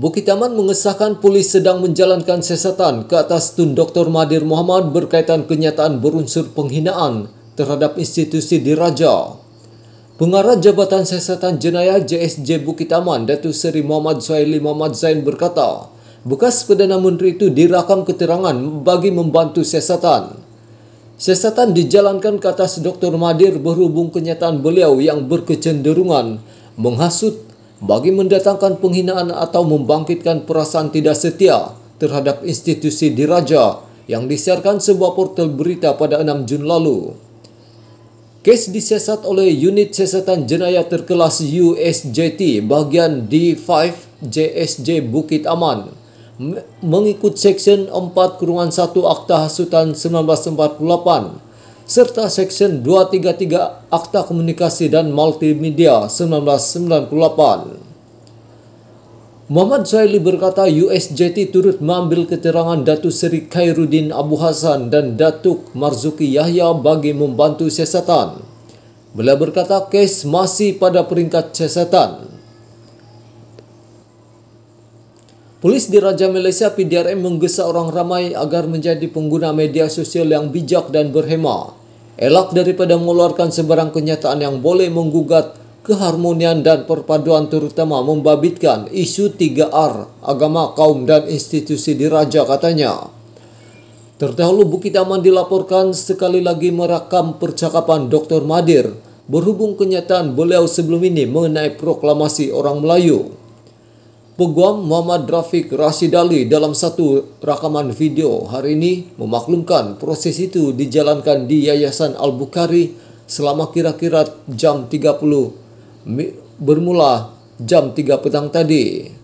Bukit Taman mengesahkan polis sedang menjalankan siasatan ke atas Tun Dr. Mahathir Mohamad berkaitan kenyataan berunsur penghinaan terhadap institusi diraja. Pengarah Jabatan Siasatan Jenayah JSJ Bukit Taman, Datuk Seri Muhammad Suhaili Muhammad Zain berkata, bekas Perdana Menteri itu dirakam keterangan bagi membantu siasatan. Siasatan dijalankan ke atas Dr. Mahathir berhubung kenyataan beliau yang berkecenderungan menghasut bagi mendatangkan penghinaan atau membangkitkan perasaan tidak setia terhadap institusi diraja yang disiarkan sebuah portal berita pada 6 Jun lalu. Kes disiasat oleh Unit Siasatan Jenayah Terkelas USJT bahagian D5 JSJ Bukit Aman mengikut Seksyen 4 Kurungan 1 Akta Hasutan 1948 serta Seksyen 233 Akta Komunikasi dan Multimedia 1998. Muhammad Zaili berkata USJT turut mengambil keterangan Datuk Seri Khairuddin Abu Hassan dan Datuk Marzuki Yahya bagi membantu siasatan. Beliau berkata kes masih pada peringkat siasatan. Polis di Raja Malaysia PDRM menggesa orang ramai agar menjadi pengguna media sosial yang bijak dan berhemat elak daripada mengeluarkan sebarang kenyataan yang boleh menggugat keharmonian dan perpaduan terutama membabitkan isu 3R agama, kaum dan institusi diraja katanya. Terdahulu Bukit Aman dilaporkan sekali lagi merakam percakapan Dr. Madir berhubung kenyataan beliau sebelum ini mengenai proklamasi orang Melayu peguam Muhammad Rafiq Rasidali dalam satu rakaman video hari ini memaklumkan proses itu dijalankan di Yayasan Al-Bukhari selama kira-kira jam 30 bermula jam 3 petang tadi.